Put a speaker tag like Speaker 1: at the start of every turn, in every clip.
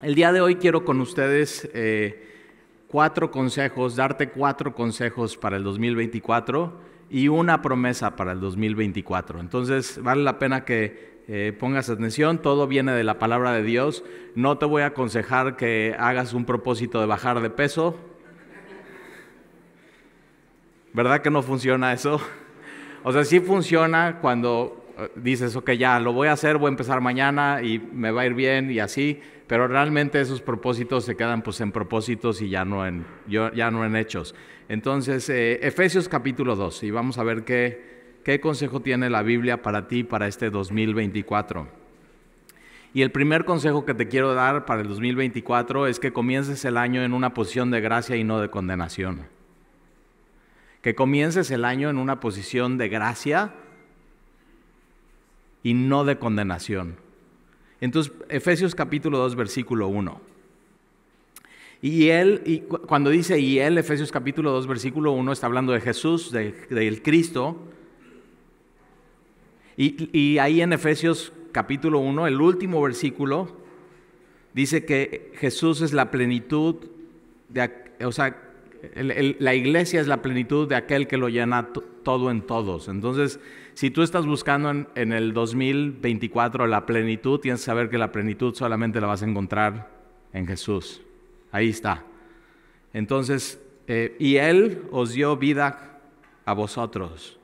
Speaker 1: El día de hoy quiero con ustedes eh, cuatro consejos, darte cuatro consejos para el 2024 y una promesa para el 2024. Entonces vale la pena que eh, pongas atención, todo viene de la palabra de Dios. No te voy a aconsejar que hagas un propósito de bajar de peso. ¿Verdad que no funciona eso? O sea, sí funciona cuando eh, dices, ok, ya lo voy a hacer, voy a empezar mañana y me va a ir bien y así pero realmente esos propósitos se quedan pues en propósitos y ya no en, ya no en hechos. Entonces, eh, Efesios capítulo 2, y vamos a ver qué, qué consejo tiene la Biblia para ti para este 2024. Y el primer consejo que te quiero dar para el 2024 es que comiences el año en una posición de gracia y no de condenación. Que comiences el año en una posición de gracia y no de condenación. Entonces, Efesios capítulo 2, versículo 1. Y él, y cuando dice y él, Efesios capítulo 2, versículo 1, está hablando de Jesús, del de, Cristo. Y, ahí en Efesios capítulo 1, el último versículo, dice que Jesús es la plenitud, de, o sea, la iglesia es la plenitud de aquel que lo llena todo en todos. Entonces, si tú estás buscando en, el 2024 la plenitud, tienes que saber que la plenitud solamente la vas a encontrar en Jesús. Ahí está. Entonces, eh, y Él os dio vida a vosotros.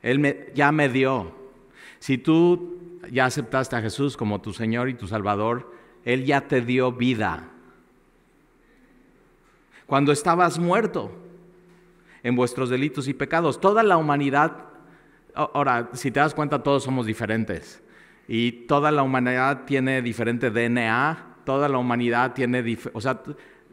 Speaker 1: Él ya me dio. Si tú ya aceptaste a Jesús como tu Señor y tu Salvador, Él ya te dio vida. Cuando estabas muerto en vuestros delitos y pecados, toda la humanidad Ahora, si te das cuenta, todos somos diferentes. Y toda la humanidad tiene diferente DNA, toda la humanidad tiene, o sea,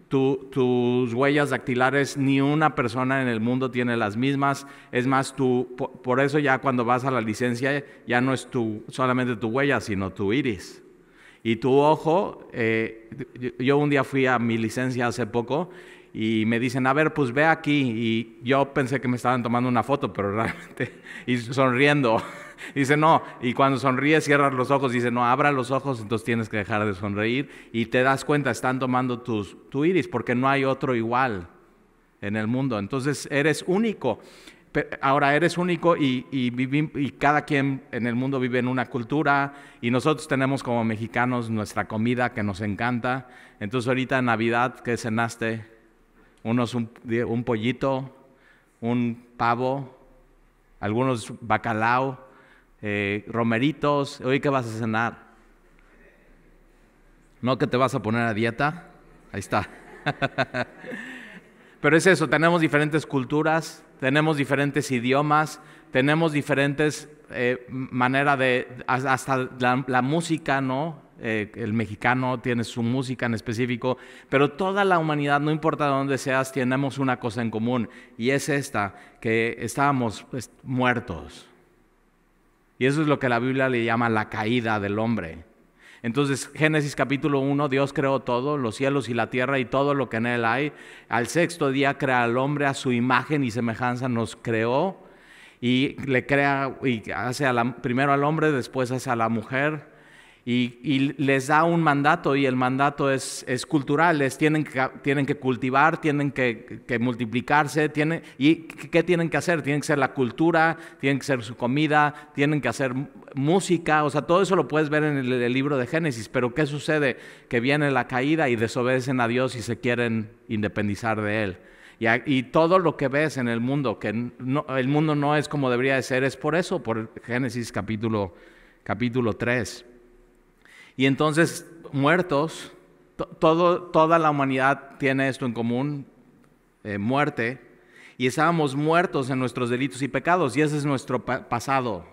Speaker 1: tus huellas dactilares, ni una persona en el mundo tiene las mismas. Es más, tú, por, eso ya cuando vas a la licencia, ya no es tu, solamente tu huella, sino tu iris. Y tu ojo, eh, yo un día fui a mi licencia hace poco y me dicen, a ver, pues ve aquí. Y yo pensé que me estaban tomando una foto, pero realmente, y sonriendo. Dice, no, y cuando sonríes cierras los ojos, dice, no, abra los ojos, entonces tienes que dejar de sonreír y te das cuenta, están tomando tus, tu iris, porque no hay otro igual en el mundo. Entonces eres único. Ahora eres único y, y, cada quien en el mundo vive en una cultura y nosotros tenemos como mexicanos nuestra comida que nos encanta. Entonces ahorita en Navidad ¿Qué cenaste, unos un, pollito, un pavo, algunos bacalao, eh, romeritos. Hoy, ¿qué vas a cenar? No que te vas a poner a dieta. Ahí está. Pero es eso, tenemos diferentes culturas, tenemos diferentes idiomas, tenemos diferentes eh, maneras de, hasta la música, ¿no? Eh, el mexicano tiene su música en específico, pero toda la humanidad, no importa dónde seas, tenemos una cosa en común y es esta, que estábamos pues, muertos. Y eso es lo que la Biblia le llama la caída del hombre. Entonces, Génesis capítulo 1, Dios creó todo, los cielos y la tierra y todo lo que en él hay. Al sexto día crea al hombre a su imagen y semejanza, nos creó y le crea y hace primero al hombre, después hace a la mujer y, les da un mandato y el mandato es, cultural, tienen, que, tienen que cultivar, tienen que, multiplicarse, ¿y qué tienen que hacer? Tienen que ser la cultura, tienen que ser su comida, tienen que hacer música, o sea, todo eso lo puedes ver en el, libro de Génesis, pero ¿qué sucede? Que viene la caída y desobedecen a Dios y se quieren independizar de Él. Y, todo lo que ves en el mundo, que el mundo no es como debería de ser, es por eso, por Génesis capítulo, capítulo 3. Y entonces, muertos, toda la humanidad tiene esto en común, eh, muerte, y estábamos muertos en nuestros delitos y pecados, y ese es nuestro pasado.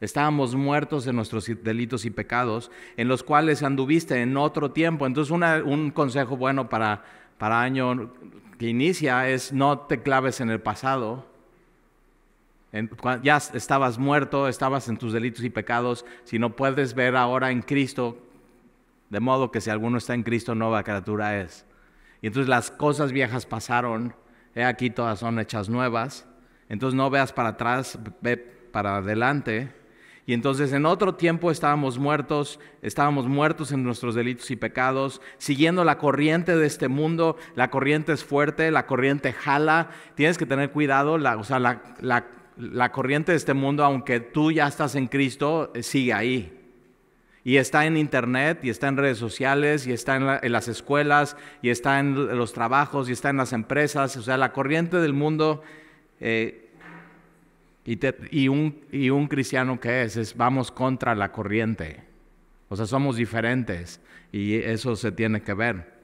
Speaker 1: Estábamos muertos en nuestros delitos y pecados, en los cuales anduviste en otro tiempo. Entonces, un consejo bueno para, para año que inicia es no te claves en el pasado, ya estabas muerto, estabas en tus delitos y pecados, si no puedes ver ahora en Cristo, de modo que si alguno está en Cristo, nueva criatura es. Y entonces las cosas viejas pasaron, he aquí todas son hechas nuevas. Entonces no veas para atrás, ve para adelante. Y entonces en otro tiempo estábamos muertos, estábamos muertos en nuestros delitos y pecados, siguiendo la corriente de este mundo. La corriente es fuerte, la corriente jala. Tienes que tener cuidado, la, o sea, la, la la corriente de este mundo, aunque tú ya estás en Cristo, eh, sigue ahí. Y está en internet, y está en redes sociales, y está en, las escuelas, y está en los trabajos, y está en las empresas. O sea, la corriente del mundo eh, y, un, y, un, cristiano que es, es vamos contra la corriente. O sea, somos diferentes y eso se tiene que ver.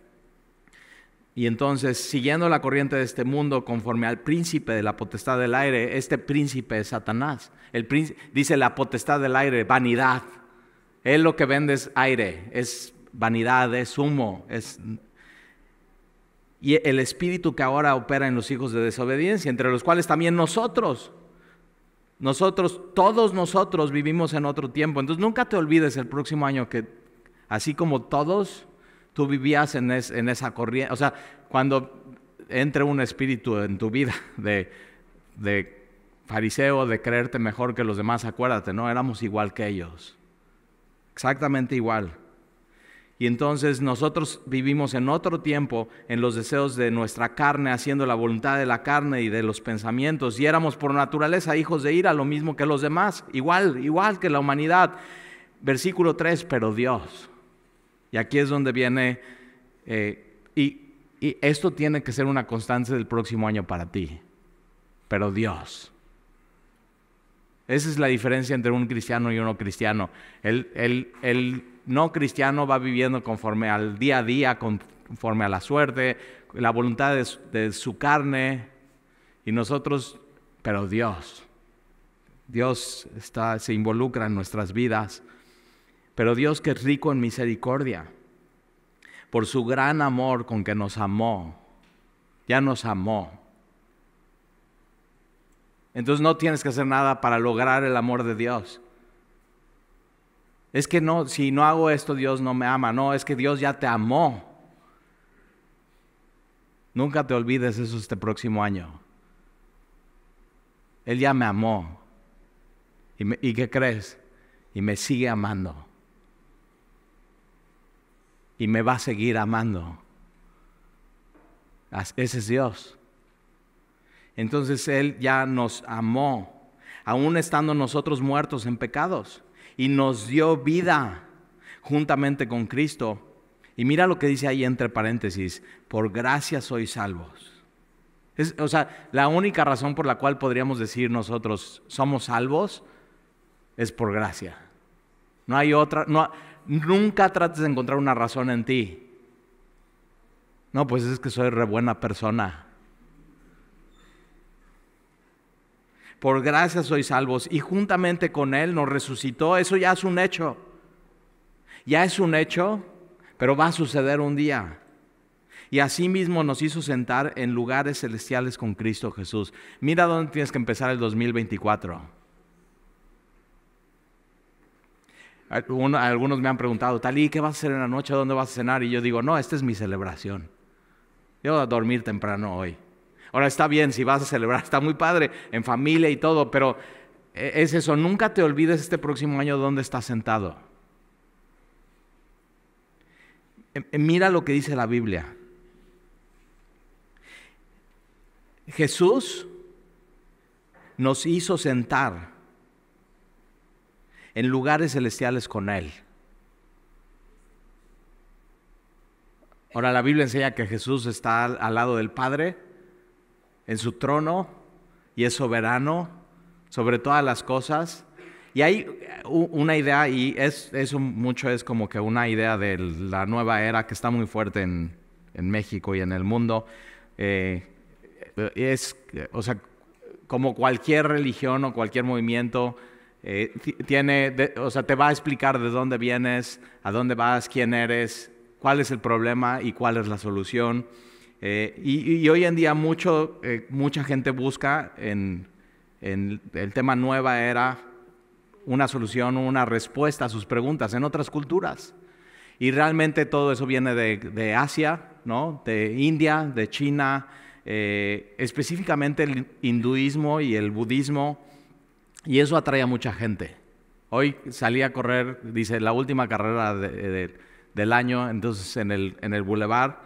Speaker 1: Y entonces, siguiendo la corriente de este mundo, conforme al príncipe de la potestad del aire, este príncipe es Satanás. El dice la potestad del aire, vanidad. Él lo que vende es aire, es vanidad, es humo, es... Y el espíritu que ahora opera en los hijos de desobediencia, entre los cuales también nosotros, nosotros, todos nosotros vivimos en otro tiempo. Entonces nunca te olvides el próximo año que, así como todos, tú vivías en, esa corriente. O sea, cuando entre un espíritu en tu vida de, de fariseo, de creerte mejor que los demás, acuérdate, no, éramos igual que ellos. Exactamente igual. Y entonces nosotros vivimos en otro tiempo en los deseos de nuestra carne, haciendo la voluntad de la carne y de los pensamientos. Y éramos por naturaleza hijos de ira, lo mismo que los demás, igual, igual que la humanidad. Versículo 3, pero Dios y aquí es donde viene, eh, y, esto tiene que ser una constancia del próximo año para ti, pero Dios. Esa es la diferencia entre un cristiano y uno cristiano. El, no cristiano va viviendo conforme al día a día, conforme a la suerte, la voluntad de su, carne. Y nosotros, pero Dios, Dios se involucra en nuestras vidas. Pero Dios que es rico en misericordia, por su gran amor con que nos amó, ya nos amó. Entonces no tienes que hacer nada para lograr el amor de Dios. Es que no, si no hago esto, Dios no me ama. No, es que Dios ya te amó. Nunca te olvides eso este próximo año. Él ya me amó. ¿Y, ¿y qué crees? Y me sigue amando y me va a seguir amando. Ese es Dios. Entonces Él ya nos amó, aún estando nosotros muertos en pecados, y nos dio vida juntamente con Cristo. Y mira lo que dice ahí entre paréntesis, por gracia sois salvos. o sea, la única razón por la cual podríamos decir nosotros somos salvos es por gracia. No hay otra, no, Nunca trates de encontrar una razón en ti. No, pues es que soy re buena persona. Por gracia sois salvos y juntamente con Él nos resucitó. Eso ya es un hecho. Ya es un hecho, pero va a suceder un día. Y asimismo nos hizo sentar en lugares celestiales con Cristo Jesús. Mira dónde tienes que empezar el 2024. algunos me han preguntado, y ¿qué vas a hacer en la noche? ¿Dónde vas a cenar? Y yo digo, no, esta es mi celebración. Yo voy a dormir temprano hoy. Ahora está bien, si vas a celebrar, está muy padre, en familia y todo, pero eh, es eso, nunca te olvides este próximo año dónde estás sentado. Eh, eh, mira lo que dice la Biblia. Jesús nos hizo sentar en lugares celestiales con Él. Ahora la Biblia enseña que Jesús está al lado del Padre, en su trono, y es soberano sobre todas las cosas. Y hay una idea, y eso mucho es como que una idea de la nueva era que está muy fuerte en, México y en el mundo. Eh, es, o sea, como cualquier religión o cualquier movimiento, eh, tiene, o sea, te va a explicar de dónde vienes, a dónde vas, quién eres, cuál es el problema y cuál es la solución. Eh, y, hoy en día mucho, eh, mucha gente busca en, el tema nueva era una solución, una respuesta a sus preguntas en otras culturas. Y realmente todo eso viene de, Asia, de India, de China, específicamente el hinduismo y el budismo y eso atrae a mucha gente. Hoy salí a correr, dice, la última carrera del año, entonces en el, en el boulevard,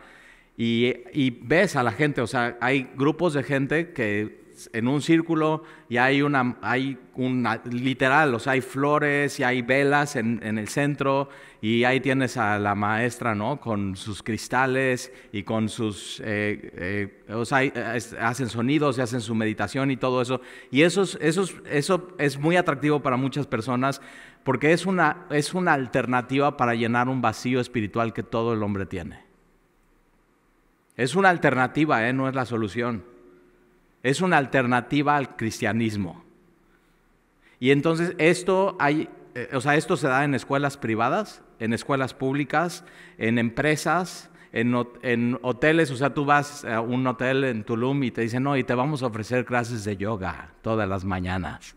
Speaker 1: y, y, ves a la gente, o sea, hay grupos de gente que en un círculo y hay una, hay una, literal, o sea, hay flores y hay velas en, el centro y ahí tienes a la maestra, ¿no? Con sus cristales y con sus, eh, eh, o sea, eh, hacen sonidos y hacen su meditación y todo eso. Y eso es, eso, es, muy atractivo para muchas personas porque es una, es una alternativa para llenar un vacío espiritual que todo el hombre tiene. Es una alternativa, ¿eh? no es la solución. Es una alternativa al cristianismo. Y entonces esto hay, eh, o sea, esto se da en escuelas privadas, en escuelas públicas, en empresas, en, en, hoteles, o sea, tú vas a un hotel en Tulum y te dicen, no, y te vamos a ofrecer clases de yoga todas las mañanas.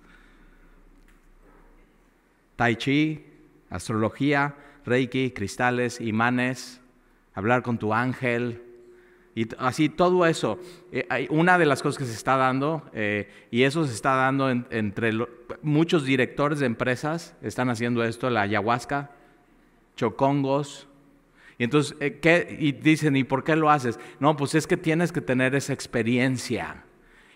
Speaker 1: Tai chi, astrología, reiki, cristales, imanes, hablar con tu ángel, y así todo eso, eh, hay una de las cosas que se está dando, eh, y eso se está dando entre muchos directores de empresas, están haciendo esto, la ayahuasca, chocongos. Y entonces, eh, ¿qué? Y dicen, ¿y por qué lo haces? No, pues es que tienes que tener esa experiencia.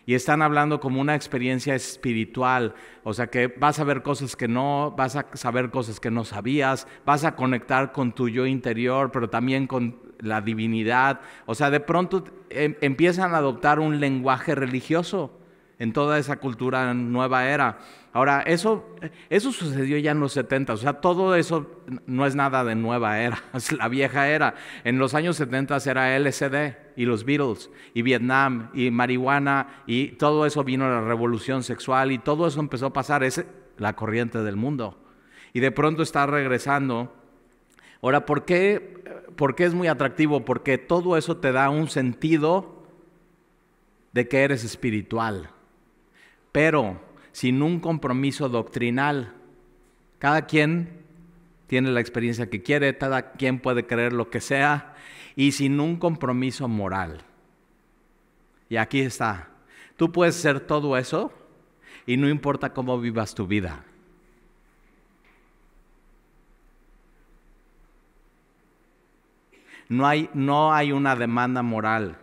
Speaker 1: Y están hablando como una experiencia espiritual, o sea que vas a ver cosas que no, vas a saber cosas que no sabías, vas a conectar con tu yo interior, pero también con la divinidad. O sea, de pronto em, empiezan a adoptar un lenguaje religioso en toda esa cultura nueva era. Ahora, eso, eso sucedió ya en los 70, o sea, todo eso no es nada de nueva era, es la vieja era. En los años 70 era LCD y los Beatles y Vietnam y marihuana y todo eso vino la revolución sexual y todo eso empezó a pasar, es la corriente del mundo. Y de pronto está regresando Ahora, ¿por qué, es muy atractivo? Porque todo eso te da un sentido de que eres espiritual, pero sin un compromiso doctrinal. Cada quien tiene la experiencia que quiere, cada quien puede creer lo que sea y sin un compromiso moral. Y aquí está. Tú puedes ser todo eso y no importa cómo vivas tu vida. no hay, no hay una demanda moral,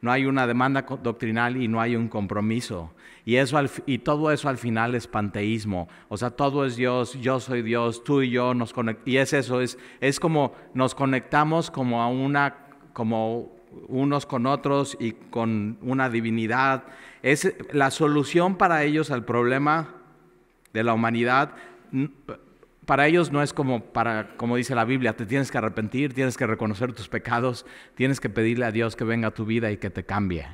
Speaker 1: no hay una demanda doctrinal y no hay un compromiso. Y, eso y todo eso al final es panteísmo. O sea, todo es Dios, yo soy Dios, tú y yo nos conectamos. Y es eso, es, es como nos conectamos como a una, como unos con otros y con una divinidad. Es la solución para ellos al problema de la humanidad para ellos no es como para como dice la Biblia, te tienes que arrepentir, tienes que reconocer tus pecados, tienes que pedirle a Dios que venga a tu vida y que te cambie.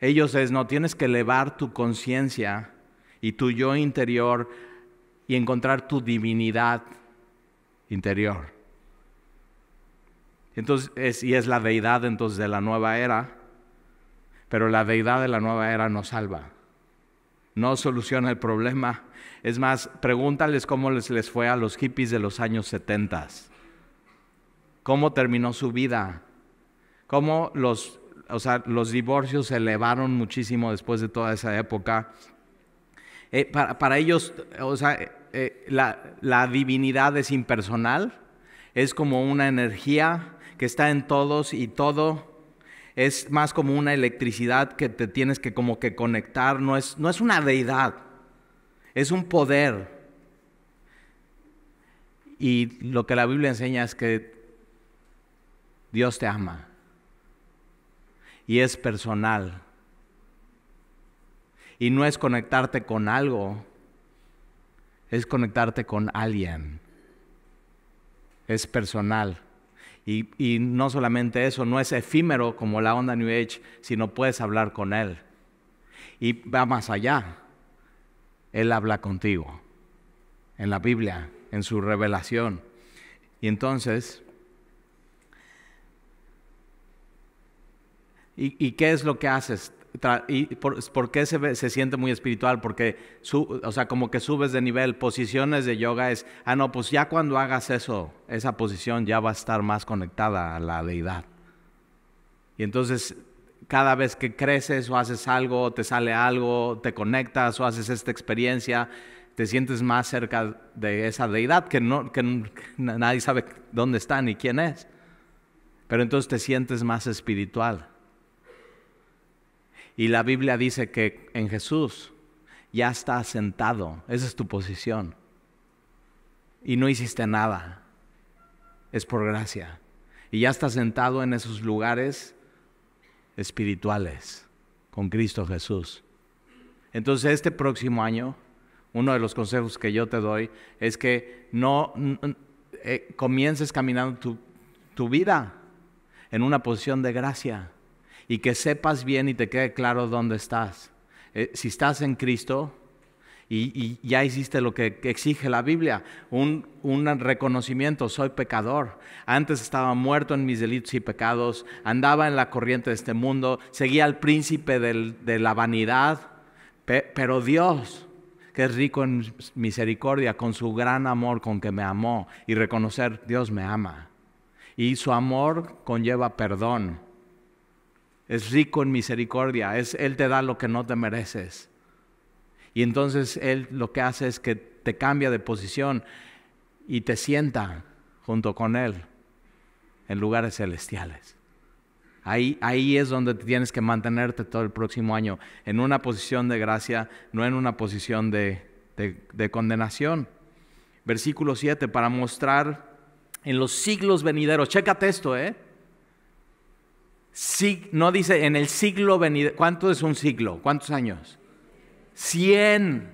Speaker 1: Ellos es no, tienes que elevar tu conciencia y tu yo interior y encontrar tu divinidad interior. Entonces, y es la deidad entonces de la nueva era, pero la deidad de la nueva era nos salva no soluciona el problema. Es más, pregúntales cómo les, les fue a los hippies de los años 70. ¿Cómo terminó su vida? ¿Cómo los, sea, los divorcios se elevaron muchísimo después de toda esa época? Eh, para, ellos, o sea, eh, eh, la divinidad es impersonal, es como una energía que está en todos y todo es más como una electricidad que te tienes que como que conectar, no es, no es una deidad, es un poder. Y lo que la Biblia enseña es que Dios te ama y es personal. Y no es conectarte con algo, es conectarte con alguien. Es personal. Y, no solamente eso, no es efímero como la onda New Age, sino puedes hablar con Él. Y va más allá. Él habla contigo, en la Biblia, en su revelación. Y entonces, ¿y, y qué es lo que haces? y por, qué se, siente muy espiritual? Porque, o sea, como que subes de nivel, posiciones de yoga es, ah, no, pues ya cuando hagas eso, esa posición ya va a estar más conectada a la deidad. Y entonces, cada vez que creces o haces algo, te sale algo, te conectas o haces esta experiencia, te sientes más cerca de esa deidad que, no, que nadie sabe dónde está ni quién es. Pero entonces te sientes más espiritual. Y la Biblia dice que en Jesús ya está sentado, esa es tu posición. Y no hiciste nada, es por gracia. Y ya está sentado en esos lugares espirituales con Cristo Jesús. Entonces este próximo año, uno de los consejos que yo te doy es que no eh, comiences caminando tu vida en una posición de gracia y que sepas bien y te quede claro dónde estás. Eh, si estás en Cristo y, ya hiciste lo que exige la Biblia, un, reconocimiento, soy pecador. Antes estaba muerto en mis delitos y pecados, andaba en la corriente de este mundo, seguía al príncipe de la vanidad, pero Dios que es rico en misericordia, con su gran amor con que me amó y reconocer Dios me ama. Y su amor conlleva perdón es rico en misericordia, es, Él te da lo que no te mereces. Y entonces Él lo que hace es que te cambia de posición y te sienta junto con Él en lugares celestiales. Ahí, ahí, es donde tienes que mantenerte todo el próximo año, en una posición de gracia, no en una posición de, de condenación. Versículo 7, para mostrar en los siglos venideros, chécate esto, ¿eh? no dice en el siglo venido ¿Cuánto es un siglo? ¿Cuántos años? Cien.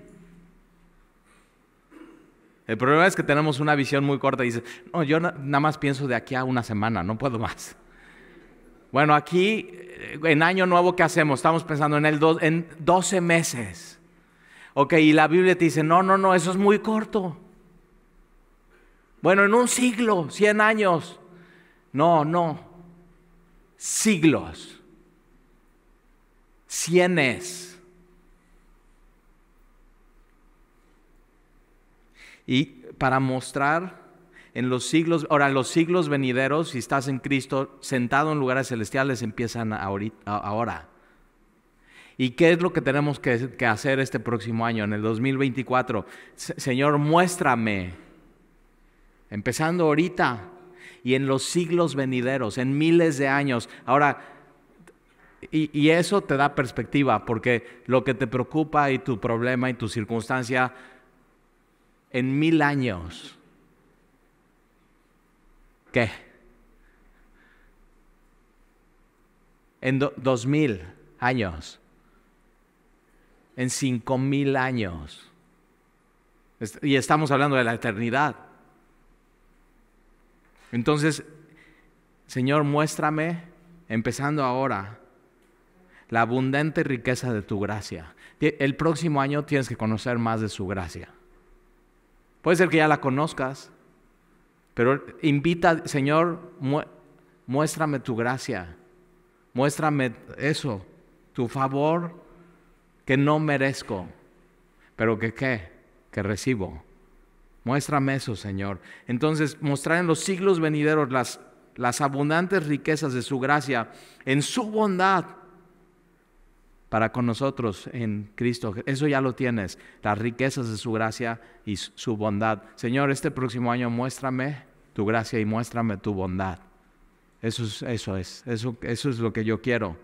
Speaker 1: El problema es que tenemos una visión muy corta y dice no, yo nada más pienso de aquí a una semana, no puedo más. Bueno, aquí eh, en año nuevo, ¿qué hacemos? Estamos pensando en, el en 12 meses. Ok, y la Biblia te dice, no, no, no, eso es muy corto. Bueno, en un siglo, 100 años. No, no, siglos, cienes. Y para mostrar en los siglos, ahora los siglos venideros, si estás en Cristo sentado en lugares celestiales, empiezan ahora. ¿Y qué es lo que tenemos que, hacer este próximo año, en el 2024? señor, muéstrame, empezando ahorita, y en los siglos venideros, en miles de años. Ahora, y, eso te da perspectiva, porque lo que te preocupa y tu problema y tu circunstancia en mil años, ¿qué? En dos mil años, en cinco mil años, y estamos hablando de la eternidad. Entonces, Señor, muéstrame, empezando ahora, la abundante riqueza de tu gracia. El próximo año tienes que conocer más de su gracia. Puede ser que ya la conozcas, pero invita, Señor, muéstrame tu gracia, muéstrame eso, tu favor que no merezco, pero que qué, que recibo. Muéstrame eso, Señor. Entonces, mostrar en los siglos venideros las, abundantes riquezas de su gracia, en su bondad para con nosotros en Cristo. Eso ya lo tienes, las riquezas de su gracia y su bondad. Señor, este próximo año muéstrame tu gracia y muéstrame tu bondad. Eso es, eso es, eso es lo que yo quiero.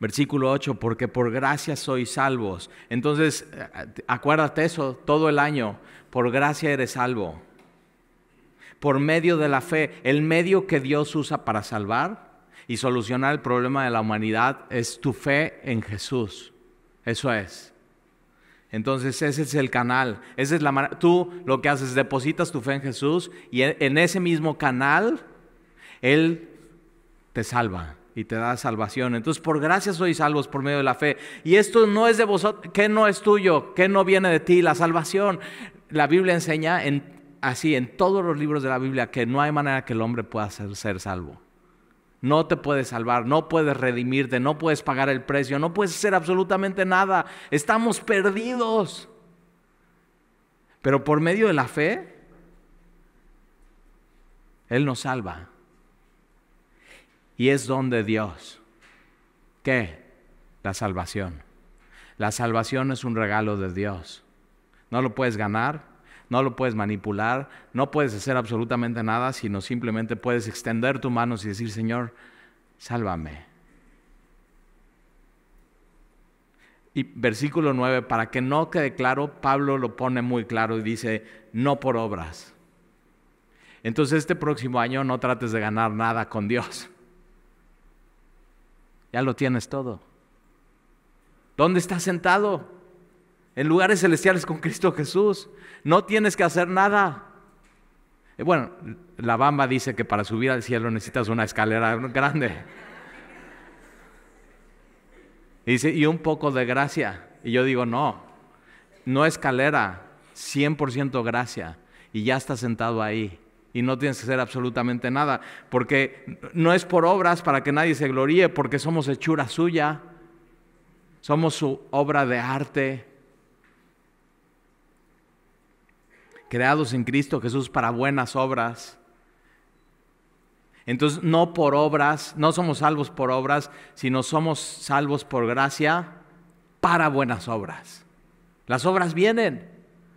Speaker 1: Versículo 8, porque por gracia sois salvos. Entonces, eh, acuérdate eso todo el año, por gracia eres salvo. Por medio de la fe, el medio que Dios usa para salvar y solucionar el problema de la humanidad es tu fe en Jesús. Eso es. Entonces ese es el canal, esa es la manera. Tú lo que haces, depositas tu fe en Jesús y en ese mismo canal Él te salva y te da salvación. Entonces, por gracia sois salvos por medio de la fe. Y esto no es de vosotros, que no es tuyo, que no viene de ti, la salvación. La Biblia enseña así en todos los libros de la Biblia que no hay manera que el hombre pueda ser, ser salvo. No te puedes salvar, no puedes redimirte, no puedes pagar el precio, no puedes hacer absolutamente nada. Estamos perdidos. Pero por medio de la fe, Él nos salva y es don de Dios. ¿Qué? La salvación. La salvación es un regalo de Dios. No lo puedes ganar, no lo puedes manipular, no puedes hacer absolutamente nada, sino simplemente puedes extender tus manos y decir, Señor, sálvame. Y versículo 9, para que no quede claro, Pablo lo pone muy claro y dice, no por obras. Entonces este próximo año no trates de ganar nada con Dios ya lo tienes todo. ¿Dónde estás sentado? En lugares celestiales con Cristo Jesús. No tienes que hacer nada. Eh, bueno, la bamba dice que para subir al cielo necesitas una escalera grande. Y dice, y un poco de gracia. Y yo digo, no, no escalera, 100% gracia. Y ya estás sentado ahí y no tienes que hacer absolutamente nada, porque no es por obras para que nadie se gloríe, porque somos hechura suya, somos su obra de arte, creados en Cristo Jesús para buenas obras. Entonces, no por obras, no somos salvos por obras, sino somos salvos por gracia para buenas obras. Las obras vienen,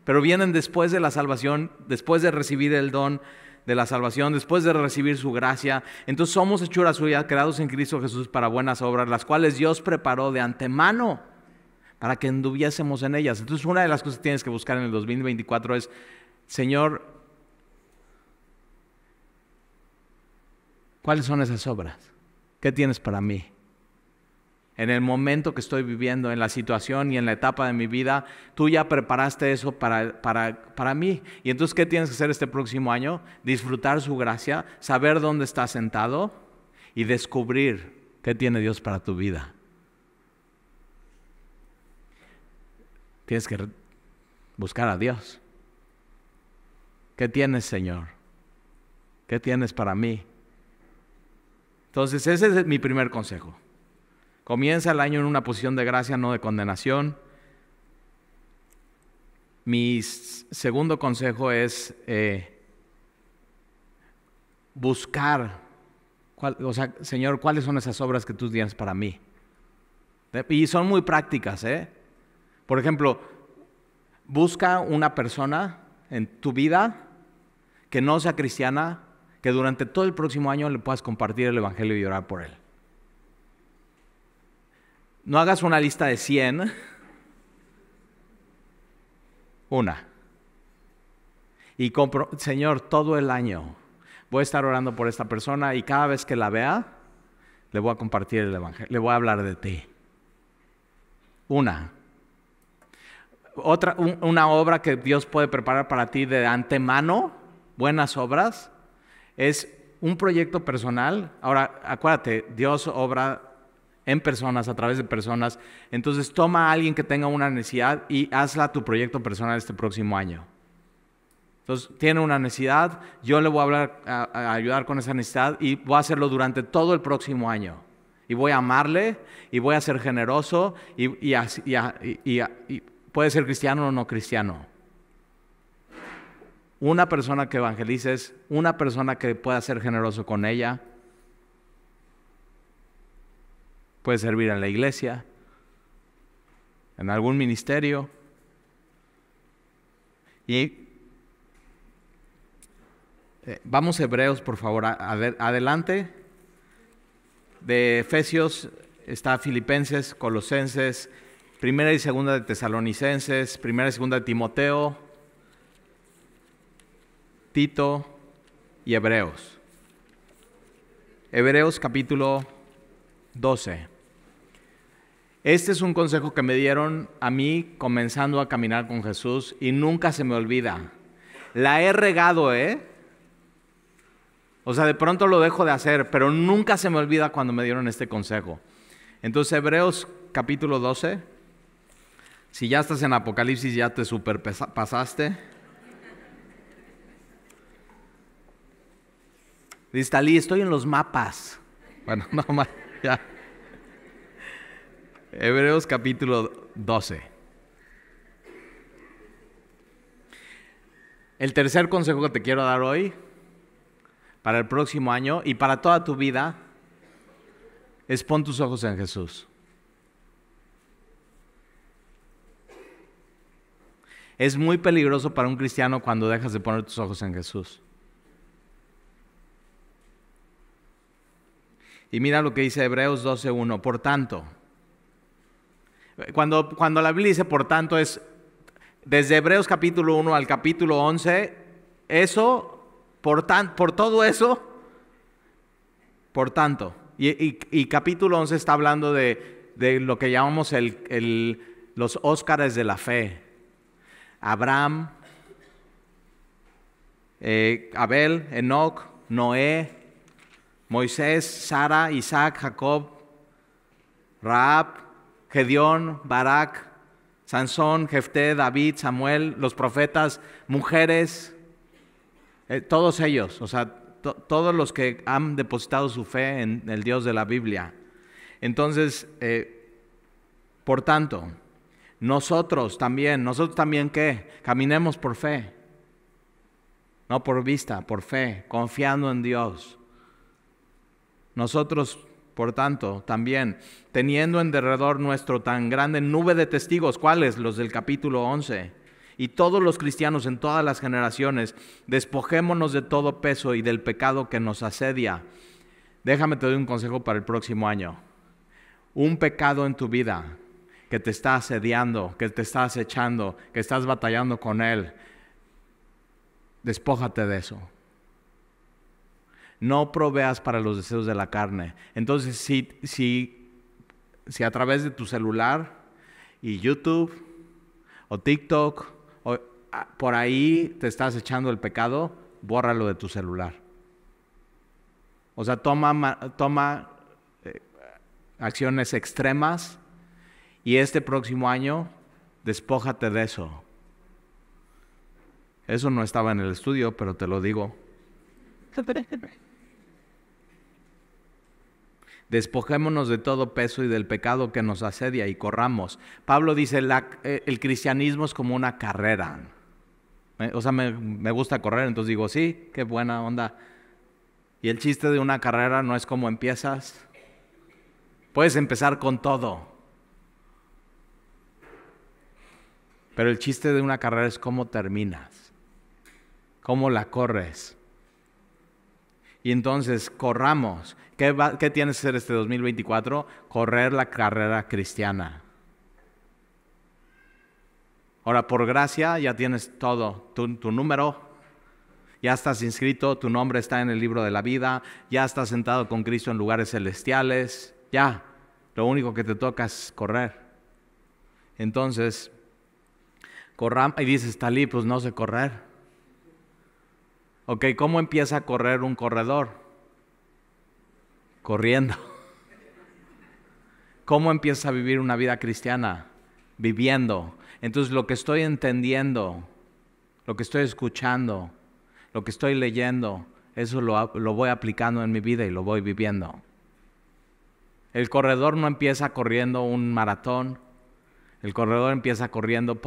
Speaker 1: pero vienen después de la salvación, después de recibir el don de la salvación, después de recibir su gracia. Entonces somos hechuras suyas creados en Cristo Jesús para buenas obras, las cuales Dios preparó de antemano para que anduviésemos en ellas. Entonces una de las cosas que tienes que buscar en el 2024 es, Señor, ¿cuáles son esas obras? ¿Qué tienes para mí? en el momento que estoy viviendo, en la situación y en la etapa de mi vida, tú ya preparaste eso para, mí. Y entonces, ¿qué tienes que hacer este próximo año? Disfrutar su gracia, saber dónde estás sentado y descubrir qué tiene Dios para tu vida. Tienes que buscar a Dios. ¿Qué tienes, Señor? ¿Qué tienes para mí? Entonces, ese es mi primer consejo. Comienza el año en una posición de gracia, no de condenación. Mi segundo consejo es eh, buscar, o sea, Señor, ¿cuáles son esas obras que tú tienes para mí? Y son muy prácticas, ¿eh? Por ejemplo, busca una persona en tu vida que no sea cristiana, que durante todo el próximo año le puedas compartir el Evangelio y orar por él. No hagas una lista de 100. Una. Y compro, Señor, todo el año voy a estar orando por esta persona y cada vez que la vea, le voy a compartir el Evangelio, le voy a hablar de ti. Una. Otra, una obra que Dios puede preparar para ti de antemano, buenas obras, es un proyecto personal. Ahora, acuérdate, Dios obra en personas, a través de personas. Entonces toma a alguien que tenga una necesidad y hazla tu proyecto personal este próximo año. Entonces tiene una necesidad, yo le voy a, hablar, a, ayudar con esa necesidad y voy a hacerlo durante todo el próximo año. Y voy a amarle y voy a ser generoso y puede ser cristiano o no cristiano. Una persona que evangelices, una persona que pueda ser generoso con ella, Puede servir en la iglesia, en algún ministerio. Y eh, vamos Hebreos, por favor, adelante. De Efesios está Filipenses, Colosenses, Primera y Segunda de Tesalonicenses, Primera y Segunda de Timoteo, Tito y Hebreos. Hebreos capítulo 12. Este es un consejo que me dieron a mí comenzando a caminar con Jesús y nunca se me olvida. La he regado, ¿eh? O sea, de pronto lo dejo de hacer, pero nunca se me olvida cuando me dieron este consejo. Entonces, Hebreos capítulo 12, si ya estás en Apocalipsis, ya te superpasaste. Dice, estoy en los mapas. Bueno, no más, ya. Hebreos capítulo 12. El tercer consejo que te quiero dar hoy, para el próximo año y para toda tu vida, es pon tus ojos en Jesús. Es muy peligroso para un cristiano cuando dejas de poner tus ojos en Jesús. Y mira lo que dice Hebreos 12.1. Por tanto, cuando, cuando la Biblia dice, por tanto, es desde Hebreos capítulo 1 al capítulo 11, eso, por, tan, por todo eso, por tanto. Y, capítulo 11 está hablando de, de lo que llamamos el, los Óscares de la fe. Abraham, eh, Abel, Enoch, Noé, Moisés, Sara, Isaac, Jacob, Raab, Gedeón, Barak, Sansón, Jefté, David, Samuel, los profetas, mujeres, eh, todos ellos, o sea, todos los que han depositado su fe en el Dios de la Biblia. Entonces, eh, por tanto, nosotros también, nosotros también qué, caminemos por fe, no por vista, por fe, confiando en Dios. Nosotros por tanto, también, teniendo en derredor nuestro tan grande nube de testigos, ¿cuáles? Los del capítulo 11. Y todos los cristianos en todas las generaciones, despojémonos de todo peso y del pecado que nos asedia. Déjame te doy un consejo para el próximo año. Un pecado en tu vida que te está asediando, que te está acechando, que estás batallando con él. Despójate de eso no proveas para los deseos de la carne. Entonces, si, si, si a través de tu celular y YouTube o TikTok, o, ah, por ahí te estás echando el pecado, bórralo de tu celular. O sea, toma, toma eh, acciones extremas y este próximo año despójate de eso. Eso no estaba en el estudio, pero te lo digo. Despojémonos de todo peso y del pecado que nos asedia y corramos. Pablo dice, eh, el cristianismo es como una carrera. Eh, o sea, me, me gusta correr, entonces digo, sí, qué buena onda. Y el chiste de una carrera no es cómo empiezas. Puedes empezar con todo. Pero el chiste de una carrera es cómo terminas, cómo la corres. Y entonces, corramos. ¿Qué, tienes que hacer este 2024? Correr la carrera cristiana. Ahora, por gracia ya tienes todo, tu, número, ya estás inscrito, tu nombre está en el libro de la vida, ya estás sentado con Cristo en lugares celestiales, ya, lo único que te toca es correr. Entonces, corramos, y dices, Talí, pues no sé correr. Ok, ¿cómo empieza a correr un corredor? Corriendo. ¿Cómo empieza a vivir una vida cristiana? Viviendo. Entonces lo que estoy entendiendo, lo que estoy escuchando, lo que estoy leyendo, eso lo, lo, voy aplicando en mi vida y lo voy viviendo. El corredor no empieza corriendo un maratón, el corredor empieza corriendo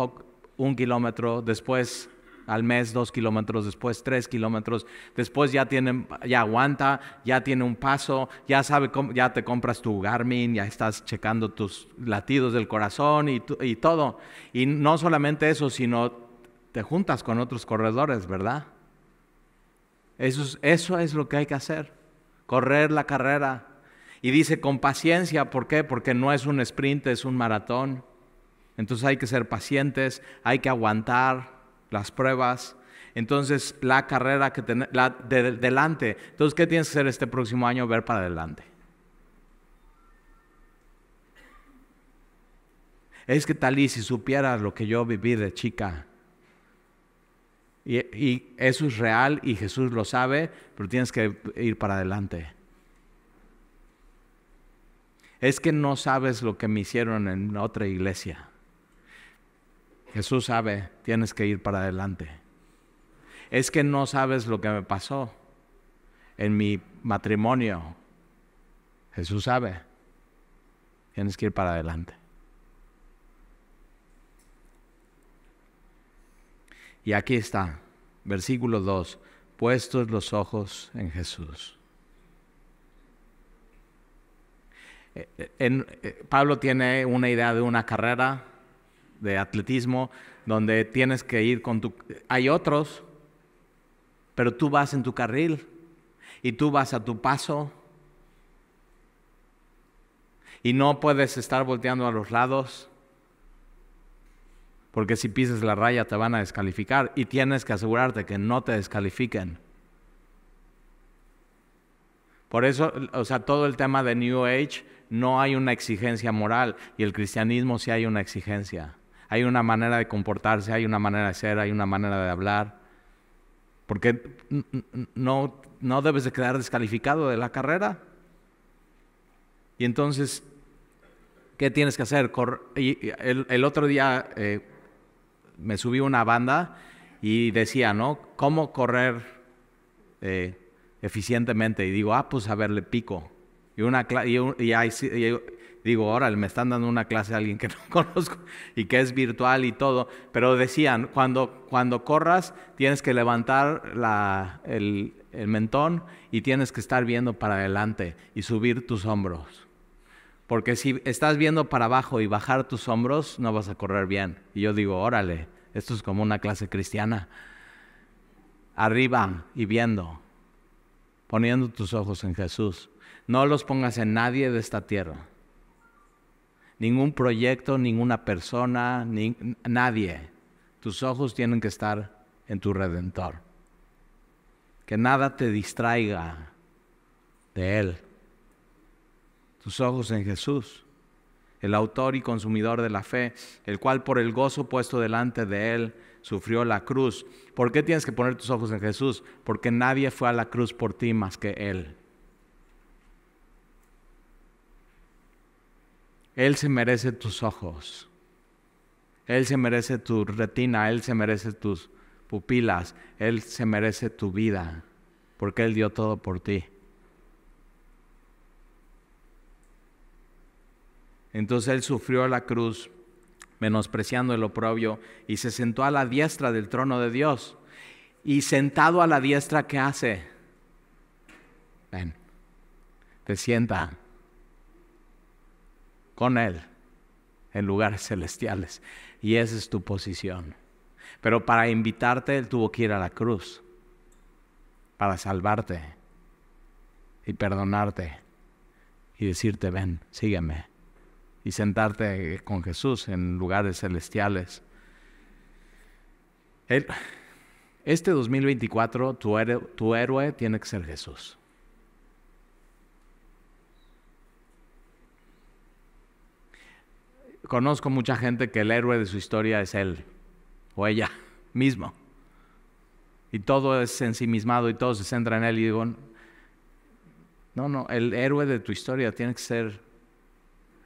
Speaker 1: un kilómetro, después al mes, dos kilómetros después, tres kilómetros, después ya, tienen, ya aguanta, ya tiene un paso, ya sabe, ya te compras tu Garmin, ya estás checando tus latidos del corazón y, todo. Y no solamente eso, sino te juntas con otros corredores, ¿verdad? Eso eso es lo que hay que hacer, correr la carrera. Y dice con paciencia, ¿por qué? Porque no es un sprint, es un maratón. Entonces hay que ser pacientes, hay que aguantar, las pruebas, entonces la carrera que delante. Entonces, ¿qué tienes que hacer este próximo año? Ver para adelante. Es que tal y si supieras lo que yo viví de chica. Y, y eso es real y Jesús lo sabe, pero tienes que ir para adelante. Es que no sabes lo que me hicieron en otra iglesia. Jesús sabe, tienes que ir para adelante. Es que no sabes lo que me pasó en mi matrimonio. Jesús sabe, tienes que ir para adelante. Y aquí está, versículo 2, puestos los ojos en Jesús. Eh, eh, eh, Pablo tiene una idea de una carrera de atletismo, donde tienes que ir con tu... Hay otros, pero tú vas en tu carril y tú vas a tu paso y no puedes estar volteando a los lados porque si pises la raya te van a descalificar y tienes que asegurarte que no te descalifiquen. Por eso, o sea, todo el tema de New Age no hay una exigencia moral y el cristianismo sí hay una exigencia. Hay una manera de comportarse, hay una manera de ser, hay una manera de hablar. Porque no, no debes de quedar descalificado de la carrera. Y entonces, ¿qué tienes que hacer? el, otro día eh, me subí una banda y decía, ¿no? ¿Cómo correr eh, eficientemente? Y digo, ah, pues a ver, le pico. Y, una y, digo, órale, me están dando una clase a alguien que no conozco y que es virtual y todo, pero decían, cuando, cuando corras tienes que levantar el, el mentón y tienes que estar viendo para adelante y subir tus hombros. Porque si estás viendo para abajo y bajar tus hombros, no vas a correr bien. Y yo digo, órale, esto es como una clase cristiana. Arriba y viendo, poniendo tus ojos en Jesús. No los pongas en nadie de esta tierra ningún proyecto, ninguna persona, ni, nadie. Tus ojos tienen que estar en tu redentor. Que nada te distraiga de Él. Tus ojos en Jesús, el autor y consumidor de la fe, el cual por el gozo puesto delante de Él sufrió la cruz. ¿Por qué tienes que poner tus ojos en Jesús? Porque nadie fue a la cruz por ti más que Él. Él se merece tus ojos. Él se merece tu retina, Él se merece tus pupilas, Él se merece tu vida, porque Él dio todo por ti. Entonces Él sufrió la cruz, menospreciando el oprobio, y se sentó a la diestra del trono de Dios. Y sentado a la diestra, ¿qué hace? Ven, te sienta con Él en lugares celestiales. Y esa es tu posición. Pero para invitarte, Él tuvo que ir a la cruz, para salvarte y perdonarte y decirte, ven, sígueme. Y sentarte con Jesús en lugares celestiales. este 2024, tu héroe tiene que ser Jesús. Conozco mucha gente que el héroe de su historia es él o ella mismo. Y todo es ensimismado y todo se centra en él. Y digo, no, no, el héroe de tu historia tiene que ser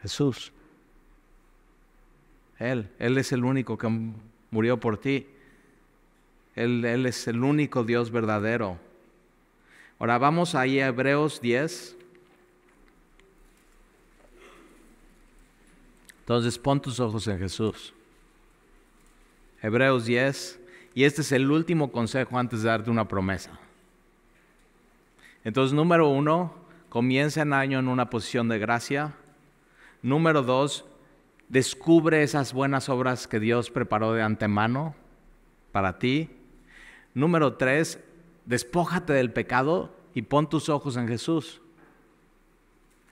Speaker 1: Jesús. Él, Él es el único que murió por ti. Él, él es el único Dios verdadero. Ahora vamos ahí a Hebreos 10, Entonces pon tus ojos en Jesús. Hebreos 10, y este es el último consejo antes de darte una promesa. Entonces, número uno, comienza el año en una posición de gracia. Número dos, descubre esas buenas obras que Dios preparó de antemano para ti. Número tres, despójate del pecado y pon tus ojos en Jesús.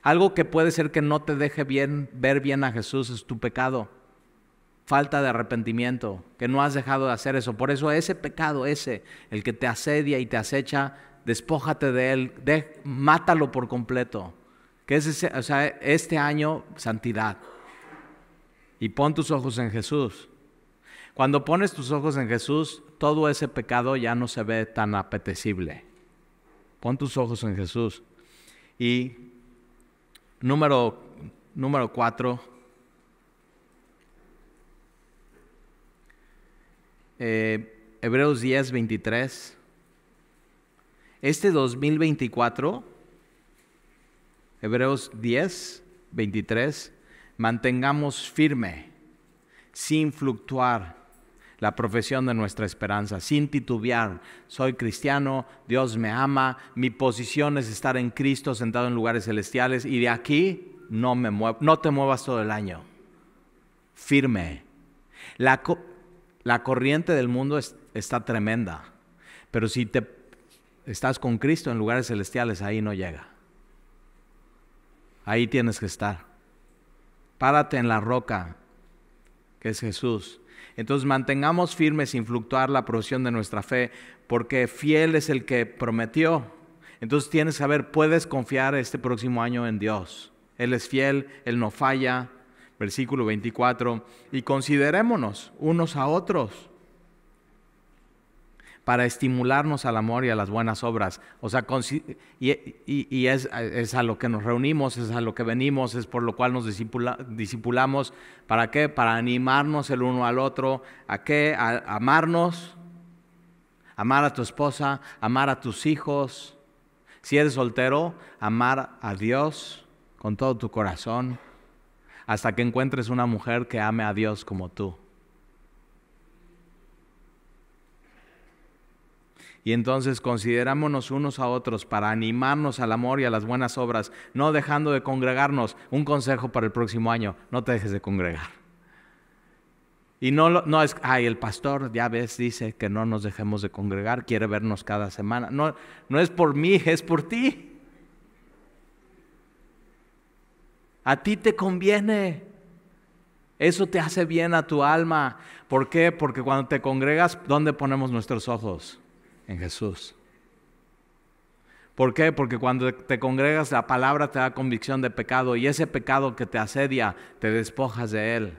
Speaker 1: Algo que puede ser que no te deje bien ver bien a Jesús es tu pecado, falta de arrepentimiento, que no has dejado de hacer eso. Por eso ese pecado, ese, el que te asedia y te acecha, despójate de él, mátalo por completo. Que es ese, o sea, este año santidad. Y pon tus ojos en Jesús. Cuando pones tus ojos en Jesús, todo ese pecado ya no se ve tan apetecible. Pon tus ojos en Jesús. Y Número, número cuatro. Eh, Hebreos 10, 23. Este 2024, Hebreos 10, 23, mantengamos firme, sin fluctuar la profesión de nuestra esperanza, sin titubear. Soy cristiano, Dios me ama, mi posición es estar en Cristo sentado en lugares celestiales y de aquí no me no te muevas todo el año. Firme. La, corriente del mundo está tremenda, pero si te estás con Cristo en lugares celestiales, ahí no llega. Ahí tienes que estar. Párate en la roca, que es Jesús entonces mantengamos firmes sin fluctuar la profesión de nuestra fe, porque fiel es el que prometió. Entonces tienes que saber, puedes confiar este próximo año en Dios. Él es fiel, Él no falla. Versículo 24, y considerémonos unos a otros para estimularnos al amor y a las buenas obras. O sea, y, es, a lo que nos reunimos, es a lo que venimos, es por lo cual nos disipulamos. ¿Para qué? Para animarnos el uno al otro. ¿A qué? A amarnos, amar a tu esposa, amar a tus hijos. Si eres soltero, amar a Dios con todo tu corazón, hasta que encuentres una mujer que ame a Dios como tú. Y entonces considerámonos unos a otros para animarnos al amor y a las buenas obras, no dejando de congregarnos. Un consejo para el próximo año, no te dejes de congregar. Y no, no es, ay, el pastor, ya ves, dice que no nos dejemos de congregar, quiere vernos cada semana. No, no es por mí, es por ti. A ti te conviene. Eso te hace bien a tu alma. ¿Por qué? Porque cuando te congregas, ¿dónde ponemos nuestros ojos? en Jesús. ¿Por qué? Porque cuando te congregas la palabra te da convicción de pecado y ese pecado que te asedia te despojas de él.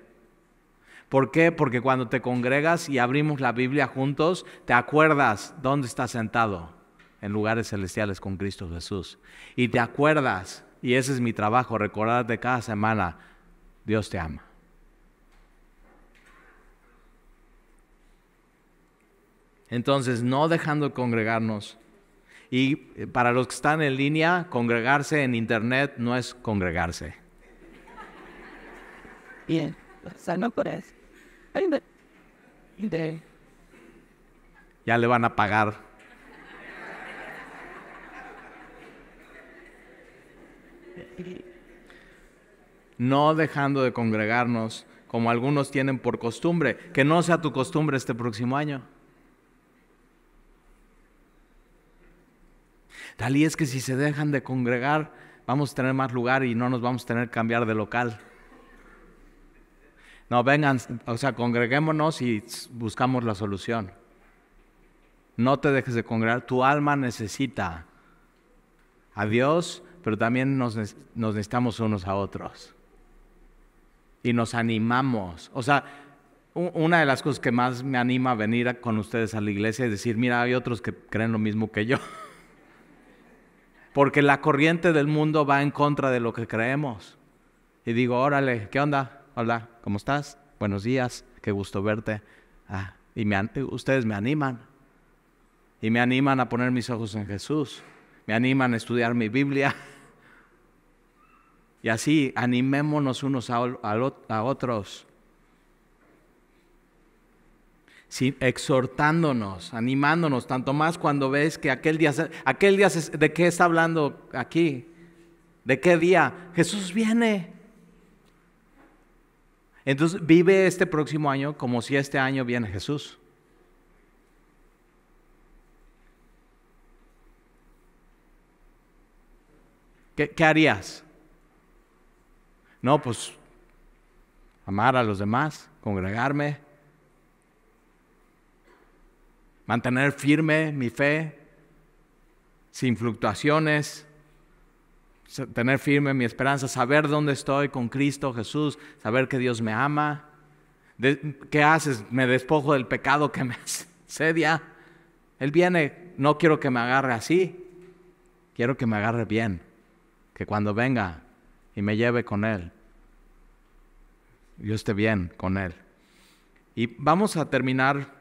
Speaker 1: ¿Por qué? Porque cuando te congregas y abrimos la Biblia juntos, te acuerdas dónde estás sentado, en lugares celestiales con Cristo Jesús. Y te acuerdas, y ese es mi trabajo, recordarte cada semana, Dios te ama. Entonces, no dejando de congregarnos. Y eh, para los que están en línea, congregarse en internet no es congregarse. Bien, no Ya le van a pagar. No dejando de congregarnos como algunos tienen por costumbre. Que no sea tu costumbre este próximo año. Tal y es que si se dejan de congregar, vamos a tener más lugar y no nos vamos a tener que cambiar de local. No, vengan, o sea, congreguémonos y buscamos la solución. No te dejes de congregar, tu alma necesita a Dios, pero también nos, necesitamos unos a otros. Y nos animamos. O sea, una de las cosas que más me anima a venir con ustedes a la iglesia es decir, mira, hay otros que creen lo mismo que yo. porque la corriente del mundo va en contra de lo que creemos. Y digo, órale, ¿qué onda? Hola, ¿cómo estás? Buenos días, qué gusto verte. Ah, y me, ustedes me animan. Y me animan a poner mis ojos en Jesús. Me animan a estudiar mi Biblia. Y así animémonos unos a otros. ¿sí? exhortándonos, animándonos, tanto más cuando ves que aquel día, aquel día, ¿de qué está hablando aquí? ¿De qué día? Jesús viene. Entonces vive este próximo año como si este año viene Jesús. ¿Qué, ¿Qué, harías? No, pues amar a los demás, congregarme, mantener firme mi fe, sin fluctuaciones, tener firme mi esperanza, saber dónde estoy con Cristo Jesús, saber que Dios me ama. ¿Qué haces? Me despojo del pecado que me sedia. Él viene, no quiero que me agarre así, quiero que me agarre bien, que cuando venga y me lleve con Él, yo esté bien con Él. Y vamos a terminar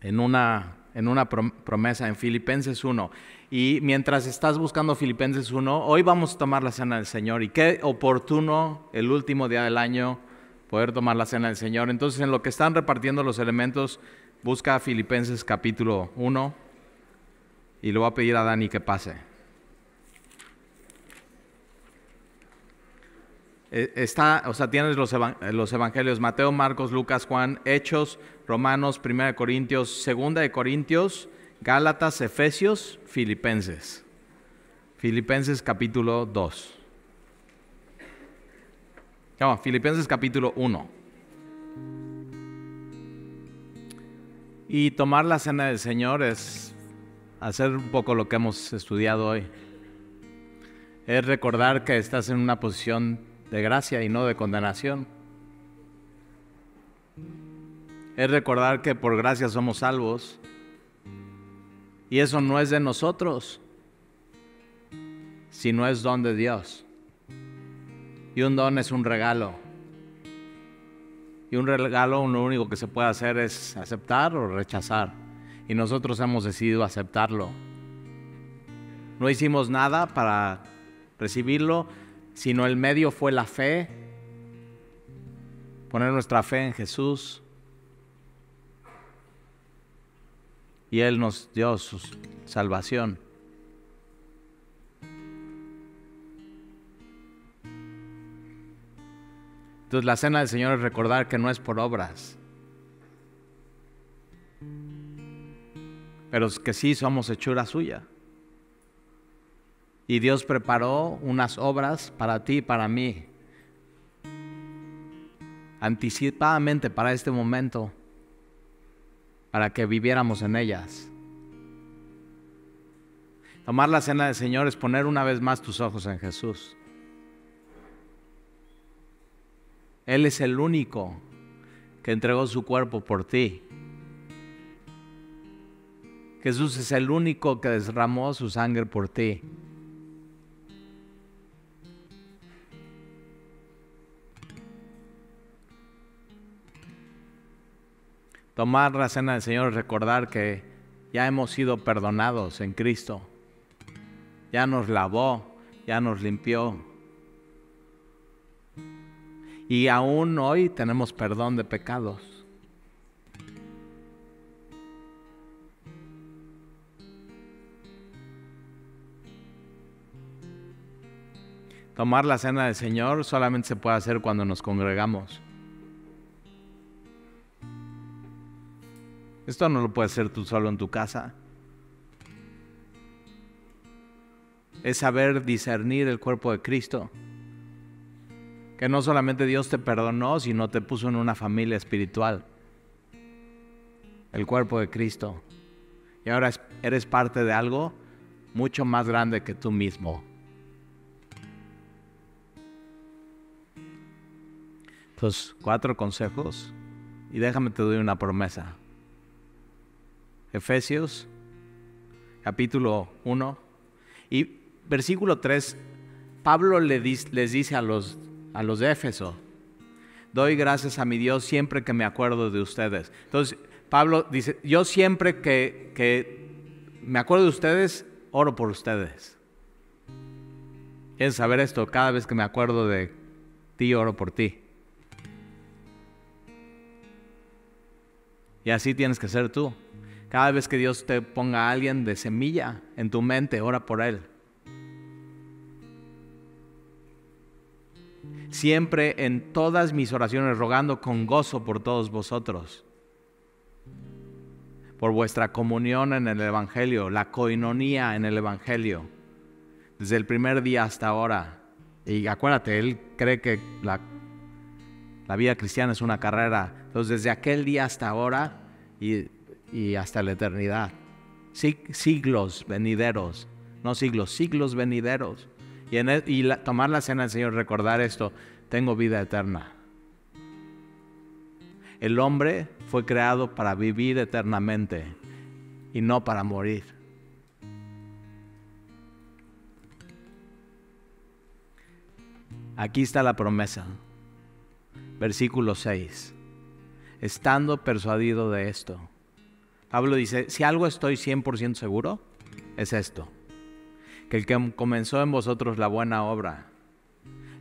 Speaker 1: en una, en una promesa en Filipenses 1. Y mientras estás buscando Filipenses 1, hoy vamos a tomar la cena del Señor. Y qué oportuno el último día del año poder tomar la cena del Señor. Entonces, en lo que están repartiendo los elementos, busca Filipenses capítulo 1 y le va a pedir a Dani que pase. Eh, está, o sea, tienes los, evangelios Mateo, Marcos, Lucas, Juan, Hechos, Romanos, de Corintios, Segunda de Corintios, Gálatas, Efesios, Filipenses. Filipenses capítulo 2. Filipenses capítulo 1. Y tomar la cena del Señor es hacer un poco lo que hemos estudiado hoy. Es recordar que estás en una posición de gracia y no de condenación. Es recordar que por gracia somos salvos y eso no es de nosotros, sino es don de Dios. Y un don es un regalo. Y un regalo lo único que se puede hacer es aceptar o rechazar. Y nosotros hemos decidido aceptarlo. No hicimos nada para recibirlo, sino el medio fue la fe, poner nuestra fe en Jesús. Y Él nos dio su salvación. Entonces la cena del Señor es recordar que no es por obras, pero que sí somos hechura suya. Y Dios preparó unas obras para ti y para mí, anticipadamente para este momento, para que viviéramos en ellas. Tomar la cena del Señor es poner una vez más tus ojos en Jesús. Él es el único que entregó su cuerpo por ti. Jesús es el único que derramó su sangre por ti. tomar la cena del Señor, recordar que ya hemos sido perdonados en Cristo. Ya nos lavó, ya nos limpió. Y aún hoy tenemos perdón de pecados. Tomar la cena del Señor solamente se puede hacer cuando nos congregamos. Esto no lo puedes hacer tú solo en tu casa. Es saber discernir el cuerpo de Cristo. Que no solamente Dios te perdonó, sino te puso en una familia espiritual. El cuerpo de Cristo. Y ahora eres parte de algo mucho más grande que tú mismo. Entonces, pues, cuatro consejos y déjame te doy una promesa. Efesios capítulo 1 y versículo 3, Pablo les dice a los, a los de Éfeso, doy gracias a mi Dios siempre que me acuerdo de ustedes. Entonces, Pablo dice, yo siempre que, que me acuerdo de ustedes, oro por ustedes. ¿Quieres saber esto? Cada vez que me acuerdo de ti, oro por ti. Y así tienes que ser tú. Cada vez que Dios te ponga a alguien de semilla en tu mente, ora por él. Siempre en todas mis oraciones rogando con gozo por todos vosotros. Por vuestra comunión en el Evangelio, la coinonía en el Evangelio. Desde el primer día hasta ahora. Y acuérdate, él cree que la, vida cristiana es una carrera. Entonces, desde aquel día hasta ahora, y y hasta la eternidad. siglos venideros, no siglos, siglos venideros. Y, e-, tomar la cena del Señor, recordar esto, tengo vida eterna. El hombre fue creado para vivir eternamente y no para morir. Aquí está la promesa. Versículo 6. Estando persuadido de esto Pablo dice, si algo estoy 100% seguro, es esto, que el que comenzó en vosotros la buena obra,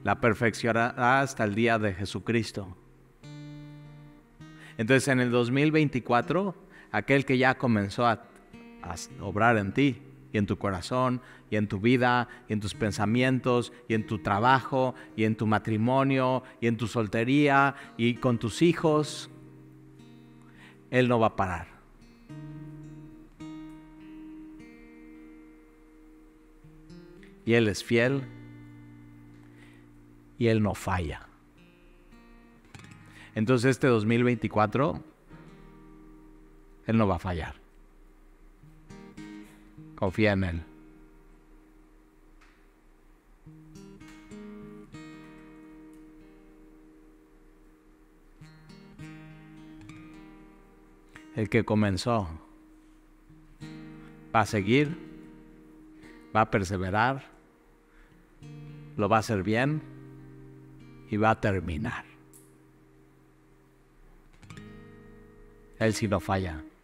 Speaker 1: la perfeccionará hasta el día de Jesucristo. Entonces en el 2024, aquel que ya comenzó a, a obrar en ti, y en tu corazón, y en tu vida, y en tus pensamientos, y en tu trabajo, y en tu matrimonio, y en tu soltería, y con tus hijos, Él no va a parar. y Él es fiel y Él no falla. Entonces este 2024, Él no va a fallar. Confía en Él. El que comenzó va a seguir, va a perseverar lo va a hacer bien y va a terminar. Él sí no falla.